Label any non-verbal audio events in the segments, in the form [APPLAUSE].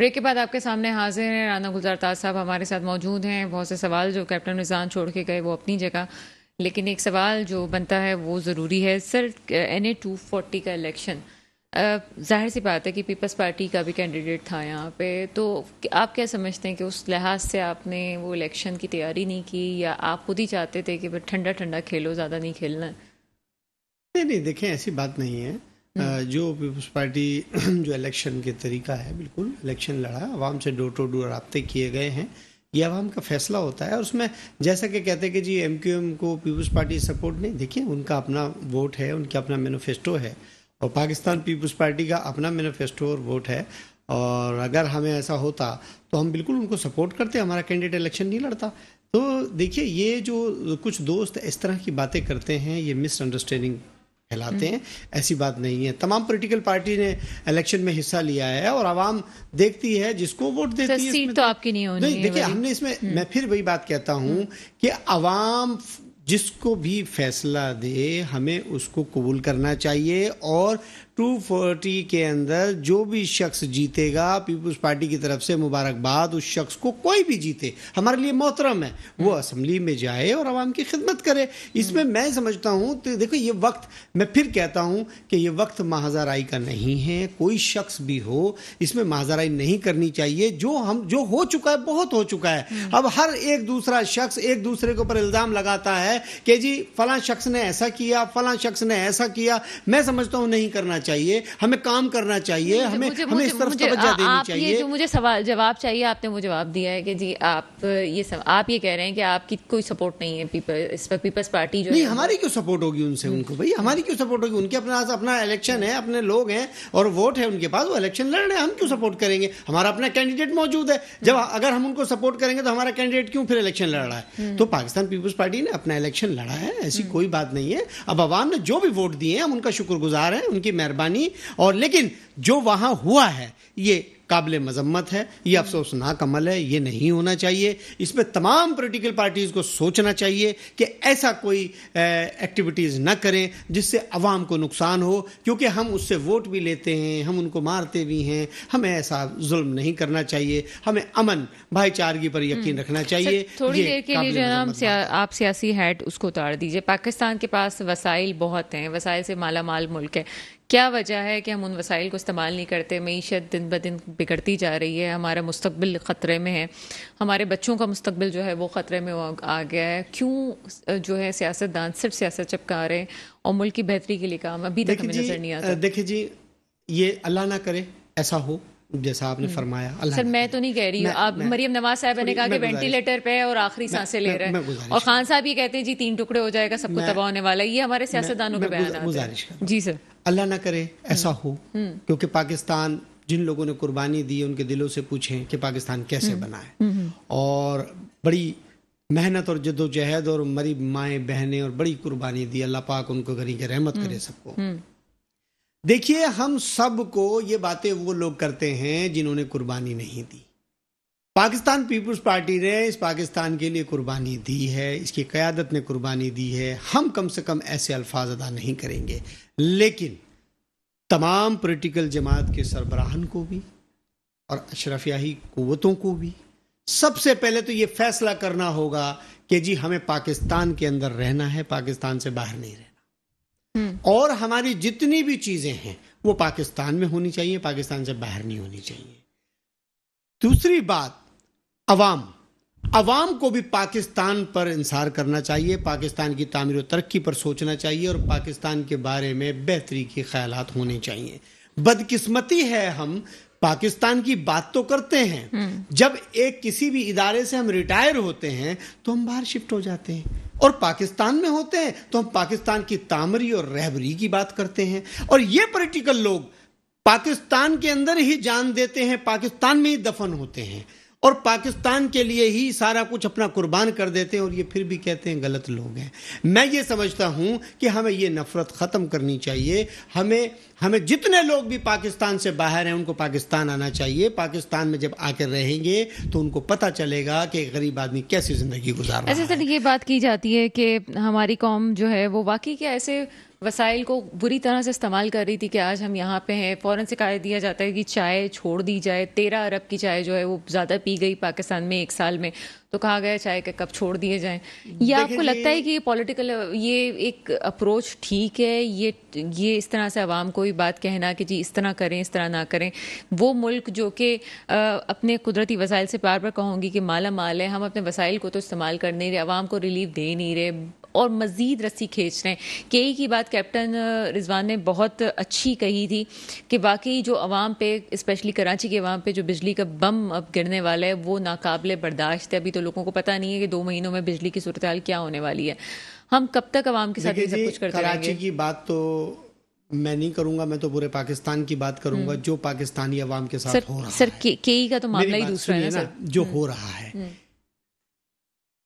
Break के बाद आपके सामने हाजिर हैं राना गुलजार ताज साहब हमारे साथ मौजूद हैं बहुत से सवाल जो कैप्टन रिजान छोड़ के गए वो अपनी जगह लेकिन एक सवाल जो बनता है वो ज़रूरी है sir N A two forty का इलेक्शन जाहिर सी बात है कि पीपल्स पार्टी का भी कैंडिडेट था यहाँ पे तो आप क्या समझते हैं कि उस लिहाज से आपने वो इलेक्शन की तैयारी नहीं की या आप खुद ही चाहते थे कि ठंडा ठंडा खेलो ज़्यादा नहीं खेलना नहीं नहीं देखें ऐसी बात नहीं है जो पीपल्स पार्टी [CLEARS THROAT] जो इलेक्शन के तरीका है बिल्कुल इलेक्शन लड़ा आवाम से डोर टू डोर रबते किए गए हैं ये आवाम का फैसला होता है और उसमें जैसा कि कहते हैं कि जी एम क्यू एम को पीपल्स पार्टी सपोर्ट नहीं देखिए उनका अपना वोट है उनका अपना मैनोफेस्टो है और पाकिस्तान पीपल्स पार्टी का अपना मैनोफेस्टो और वोट है और अगर हमें ऐसा होता तो हम बिल्कुल उनको सपोर्ट करते हमारा कैंडिडेट इलेक्शन नहीं लड़ता तो देखिए ये जो कुछ दोस्त इस तरह की बातें करते हैं ये मिसअंडरस्टैंडिंग फैलाते हम्म। हैं ऐसी बात नहीं है तमाम पॉलिटिकल पार्टी ने इलेक्शन में हिस्सा लिया है और आवाम देखती है जिसको वोट देती तो है सीट तो आपकी नहीं होनी नहीं देखिए हमने इसमें हम्म। मैं फिर वही बात कहता हूँ हम्म। कि आवाम जिसको भी फैसला दे हमें उसको कबूल करना चाहिए और 240 के अंदर जो भी शख्स जीतेगा पीपुल्स पार्टी की तरफ से मुबारकबाद उस शख्स को कोई भी जीते हमारे लिए मोहतरम है वो असम्बली में जाए और आवाम की खिदमत करे इसमें मैं समझता हूँ तो देखो ये वक्त मैं फिर कहता हूँ कि ये वक्त महाजाराई का नहीं है कोई शख्स भी हो इसमें महाजाराई नहीं करनी चाहिए जो हम जो हो चुका है बहुत हो चुका है हम्म। अब हर एक दूसरा शख्स एक दूसरे के ऊपर इल्ज़ाम लगाता है कि जी फला शख्स ने ऐसा किया फला शख्स ने ऐसा किया मैं समझता हूँ नहीं करना चाहिए हमें काम करना चाहिए मुझे, हमें मुझे, हमें इस तरफ मुझे, तवज्जो देनी आप चाहिए ये जो मुझे सवाल जवाब चाहिए आपने वो जवाब दिया है कि जी आप ये सब आप ये कह रहे हैं कि आपकी कोई सपोर्ट नहीं है पीपल इस पर पीपल्स पार्टी जो नहीं हमारी क्यों सपोर्ट होगी उनसे उनको भाई हम्म। हमारी क्यों सपोर्ट होगी उनके अपना अपना इलेक्शन है अपने लोग हैं और वोट है उनके पास वो इलेक्शन लड़ रहे हैं हम क्यों सपोर्ट करेंगे हमारा अपना कैंडिडेट मौजूद है जब हम्म। अगर हम उनको सपोर्ट करेंगे तो हमारा कैंडिडेट क्यों फिर इलेक्शन लड़ रहा है हम्म। तो पाकिस्तान पीपल्स पार्टी ने अपना इलेक्शन लड़ा है ऐसी कोई बात नहीं है अब अवाम ने जो भी वोट दिए हैं हम उनका शुक्रगुजार हैं उनकी मेहरबानी मेहरबानी और लेकिन जो वहां हुआ है ये काबिल मजम्मत है ये अफसोसनाक अमल है ये नहीं होना चाहिए इसमें तमाम पोलिटिकल पार्टीज़ को सोचना चाहिए कि ऐसा कोई एक्टिविटीज़ ना करें जिससे अवाम को नुकसान हो क्योंकि हम उससे वोट भी लेते हैं हम उनको मारते भी हैं हमें ऐसा जुल्म नहीं करना चाहिए हमें अमन भाईचारगी पर यकीन हम्म। रखना चाहिए थोड़ी देर के लिए आप सियासी हैट उसको उतार दीजिए पाकिस्तान के पास वसाइल बहुत हैं वसाइल से माला माल मुल्क है क्या वजह है कि हम उन वसाइल को इस्तेमाल नहीं करते मीशत दिन ब दिन बिगड़ती जा रही है हमारा मुस्तबिल ख़तरे में है हमारे बच्चों का मुस्तबिल जो है वो ख़तरे में आ गया है क्यों जो है सियासतदान सिर्फ सियासत चपका रहे हैं और मुल्क की बेहतरी के लिए काम अभी तक हमें नज़र नहीं आता देखिए जी ये अल्लाह ना करे ऐसा हो जैसा आपने हम्म। फरमाया सर मैं तो नहीं कह रही हूँ आप मरियम नवाज साहब ने कहा कि वेंटिलेटर पे है और आखिरी सांसें ले रहे हैं और खान साहब ये कहते हैं जी तीन टुकड़े हो जाएगा सबको तबाह होने वाला है ये हमारे सियासतदानों के बयान है जी सर अल्लाह ना करे ऐसा हम्म। हो हम्म। क्योंकि पाकिस्तान जिन लोगों ने कुर्बानी दी उनके दिलों से पूछें कि पाकिस्तान कैसे हम्म। बना है हम्म, हम्म। और बड़ी मेहनत और जद्दोजहद और मरी माए बहनें और बड़ी कुर्बानी दी अल्लाह पाक उनको गनी के रहमत करे सबको देखिए हम सबको ये बातें वो लोग करते हैं जिन्होंने कुर्बानी नहीं दी पाकिस्तान पीपुल्स पार्टी ने इस पाकिस्तान के लिए कुर्बानी दी है इसकी क़्यादत ने कुर्बानी दी है हम कम से कम ऐसे अल्फाज अदा नहीं करेंगे लेकिन तमाम पोलिटिकल जमात के सरबराहन को भी और अशरफियाही कुतों को भी सबसे पहले तो ये फैसला करना होगा कि जी हमें पाकिस्तान के अंदर रहना है पाकिस्तान से बाहर नहीं रहना हम्म। और हमारी जितनी भी चीज़ें हैं वो पाकिस्तान में होनी चाहिए पाकिस्तान से बाहर नहीं होनी चाहिए दूसरी बात अवाम अवाम को भी पाकिस्तान पर इंसार करना चाहिए पाकिस्तान की तामीर तरक्की पर सोचना चाहिए और पाकिस्तान के बारे में बेहतरी के ख्याल होने चाहिए बदकिस्मती है हम पाकिस्तान की बात तो करते हैं हम्म। जब एक किसी भी इदारे से हम रिटायर होते हैं तो हम बाहर शिफ्ट हो जाते हैं और पाकिस्तान में होते हैं तो हम पाकिस्तान की तामरी और रहबरी की बात करते हैं और ये पॉलिटिकल लोग पाकिस्तान के अंदर ही जान देते हैं पाकिस्तान में ही दफन होते हैं और पाकिस्तान के लिए ही सारा कुछ अपना कुर्बान कर देते हैं और ये फिर भी कहते हैं गलत लोग हैं मैं ये समझता हूँ कि हमें ये नफ़रत ख़त्म करनी चाहिए हमें हमें जितने लोग भी पाकिस्तान से बाहर हैं उनको पाकिस्तान आना चाहिए पाकिस्तान में जब आकर रहेंगे तो उनको पता चलेगा कि गरीब आदमी कैसी ज़िंदगी गुजार ऐसे अच्छा सर ये बात की जाती है कि हमारी कौम जो है वो वाकई क्या ऐसे वसाइल को बुरी तरह से इस्तेमाल कर रही थी कि आज हम यहाँ पे हैं फ़ौरन से कहा दिया जाता है कि चाय छोड़ दी जाए तेरह अरब की चाय जो है वो ज़्यादा पी गई पाकिस्तान में एक साल में तो कहा गया चाय के कप छोड़ दिए जाएँ ये आपको लगता है कि ये पॉलिटिकल ये एक अप्रोच ठीक है ये ये इस तरह से आवाम को भी बात कहना कि जी इस तरह करें इस तरह ना करें वो मुल्क जो कि अपने कुदरती वसाइल से बार बार कहूँगी कि माला माल है हम अपने वसाइल को तो इस्तेमाल कर नहीं रहे आवाम को रिलीफ दे नहीं रहे और मज़ीद रस्सी खींच रहे हैं के की बात कैप्टन रिजवान ने बहुत अच्छी कही थी कि वाकई जो आवाम पे स्पेशली कराची के आवाम पे जो बिजली का बम अब गिरने वाला है वो नाकबले बर्दाश्त है अभी तो लोगों को पता नहीं है कि दो महीनों में बिजली की सूरत क्या होने वाली है हम कब तक आवाम के साथ सब कुछ करते कराची की बात तो मैं नहीं करूंगा मैं तो पूरे पाकिस्तान की बात करूंगा हम्म। जो पाकिस्तानी अवाम के साथ सर, हो रहा सर, है सर के, के का तो मामला ही दूसरा है ना जो हम्म। हो रहा है हम्म।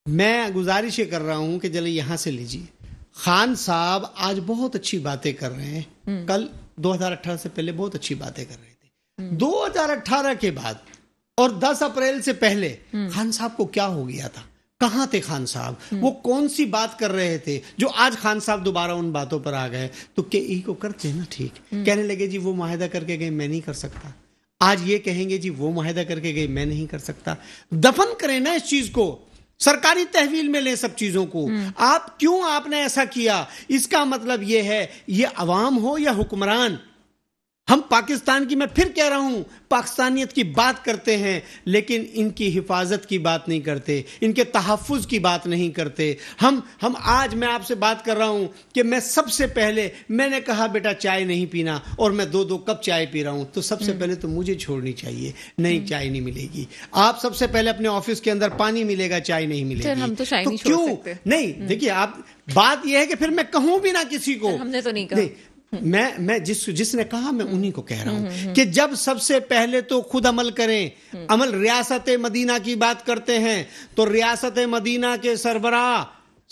मैं गुजारिश ये कर रहा हूँ कि चले यहाँ से लीजिए खान साहब आज बहुत अच्छी बातें कर रहे हैं हम्म। कल 2018 से पहले बहुत अच्छी बातें कर रहे थे 2018 हम्म। के बाद और 10 अप्रैल से पहले हम्म। खान साहब को क्या हो गया था कहाँ थे खान साहब वो कौन सी बात कर रहे थे जो आज खान साहब दोबारा उन बातों पर आ गए तो के ई को करते ना ठीक कहने लगे जी वो माहिदा करके गए मैं नहीं कर सकता आज ये कहेंगे जी वो माहिदा करके गए मैं नहीं कर सकता दफन करें ना इस चीज को सरकारी तहवील में ले सब चीजों को हम्म। आप क्यों आपने ऐसा किया इसका मतलब यह है ये अवाम हो या हुक्मरान हम पाकिस्तान की मैं फिर कह रहा हूं पाकिस्तानियत की बात करते हैं लेकिन इनकी हिफाजत की बात नहीं करते इनके तहफ़ की बात नहीं करते हम हम आज मैं आपसे बात कर रहा हूं कि मैं सबसे पहले मैंने कहा बेटा चाय नहीं पीना और मैं दो दो कप चाय पी रहा हूं तो सबसे हम्म। पहले तो मुझे छोड़नी चाहिए नहीं हम्म। चाय नहीं मिलेगी आप सबसे पहले अपने ऑफिस के अंदर पानी मिलेगा चाय नहीं मिलेगी हम तो, तो क्यों नहीं हम्म। देखिए आप बात यह है कि फिर मैं कहूं भी ना किसी को हमने तो नहीं कहा मैं मैं जिस जिसने कहा मैं उन्हीं को कह रहा हूं हम्म, हम्म। कि जब सबसे पहले तो खुद अमल करें हम्म। अमल रियासत मदीना की बात करते हैं तो रियासत मदीना के सरबराह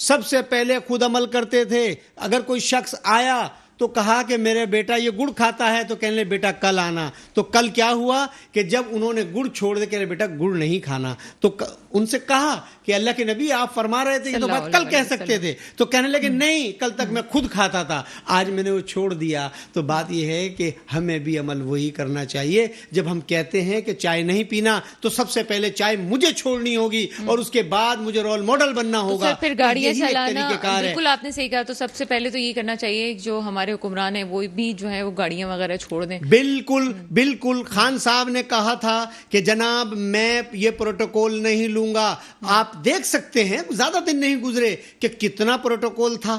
सबसे पहले खुद अमल करते थे अगर कोई शख्स आया तो कहा कि मेरे बेटा ये गुड़ खाता है तो कहने बेटा कल आना तो कल क्या हुआ कि जब उन्होंने गुड़ छोड़ दे कह बेटा गुड़ नहीं खाना तो उनसे कहा कि अल्लाह के नबी आप फरमा रहे थे ये तो बात कल कह सकते थे तो कहने लगे हम्म। नहीं कल तक मैं खुद खाता था आज मैंने वो छोड़ दिया तो बात यह है कि हमें भी अमल वही करना चाहिए जब हम कहते हैं कि चाय नहीं पीना तो सबसे पहले चाय मुझे छोड़नी होगी हम्म। और उसके बाद मुझे रोल मॉडल बनना तो होगा फिर तो गाड़ियां चलाना बिल्कुल आपने सही कहा तो सबसे पहले तो ये करना चाहिए जो हमारे सारे हुक्मरान है वो भी जो है वो गाड़ियाँ वगैरह छोड़ दें बिल्कुल बिल्कुल खान साहब ने कहा था कि जनाब मैं ये प्रोटोकॉल नहीं लूंगा आप देख सकते हैं ज़्यादा दिन नहीं गुजरे कि कितना प्रोटोकॉल था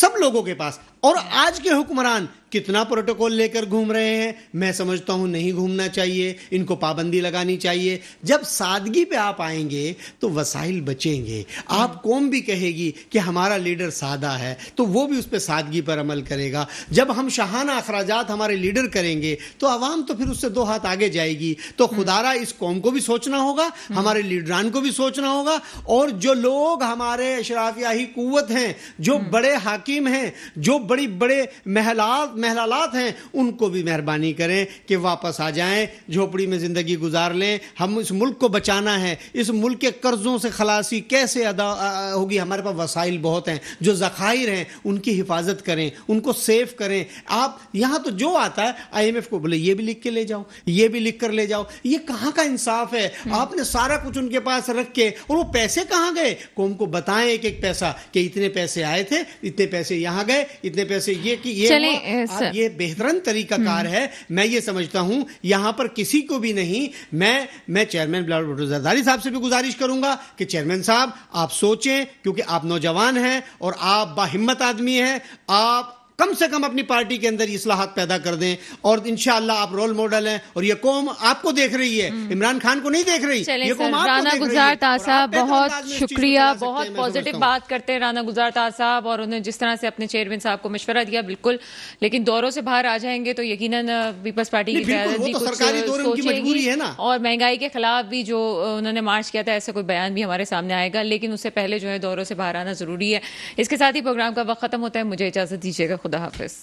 सब लोगों के पास और आज के हुक्मरान कितना प्रोटोकॉल लेकर घूम रहे हैं मैं समझता हूं नहीं घूमना चाहिए इनको पाबंदी लगानी चाहिए जब सादगी पे आप आएंगे तो वसाइल बचेंगे आप कौम भी कहेगी कि हमारा लीडर सादा है तो वो भी उस पर सादगी पर अमल करेगा जब हम शाहाना अखराज हमारे लीडर करेंगे तो आवाम तो फिर उससे दो हाथ आगे जाएगी तो खुदारा इस कौम को भी सोचना होगा हमारे लीडरान को भी सोचना होगा और जो लोग हमारे ही कुत हैं जो बड़े हाकिम हैं जो बड़े बड़ी बड़े महलात महलालात हैं उनको भी मेहरबानी करें कि वापस आ जाएं झोपड़ी में ज़िंदगी गुजार लें हम इस मुल्क को बचाना है इस मुल्क के कर्ज़ों से खलासी कैसे अदा होगी हमारे पास वसाइल बहुत हैं जो ज़खाइर हैं उनकी हिफाजत करें उनको सेव करें आप यहाँ तो जो आता है एफ को बोले ये भी लिख के ले जाओ ये भी लिख कर ले जाओ ये कहाँ का इंसाफ है हम्म। आपने सारा कुछ उनके पास रख के और वो पैसे कहाँ गए कौम को बताएं एक एक पैसा कि इतने पैसे आए थे इतने पैसे यहाँ गए इतने पैसे ये कि ये चले ये बेहतरीन तरीका कार है हम्म। मैं ये समझता हूँ यहाँ पर किसी को भी नहीं मैं मैं चेयरमैन बिलावल जरदारी साहब से भी गुजारिश करूंगा कि चेयरमैन साहब आप सोचें क्योंकि आप नौजवान हैं और आप बाहिम्मत आदमी हैं आप कम से कम अपनी पार्टी के अंदर असलाहत पैदा कर दें और इन आप रोल मॉडल हैं और ये कौम आपको देख रही है हम्म। इमरान खान को नहीं देख रही ये कौम राना गुजार तासा बहुत शुक्रिया बहुत पॉजिटिव बात करते हैं राना गुजार साहब और उन्होंने जिस तरह से अपने चेयरमैन साहब को मशवरा दिया बिल्कुल लेकिन दौरों से बाहर आ जाएंगे तो यकीन पीपल्स पार्टी की जी तो कुछ और महंगाई के खिलाफ भी जो उन्होंने मार्च किया था ऐसा कोई बयान भी हमारे सामने आएगा लेकिन उससे पहले जो है दौरों से बाहर आना जरूरी है इसके साथ ही प्रोग्राम का वक्त खत्म होता है मुझे इजाजत दीजिएगा খুদা হাফেজ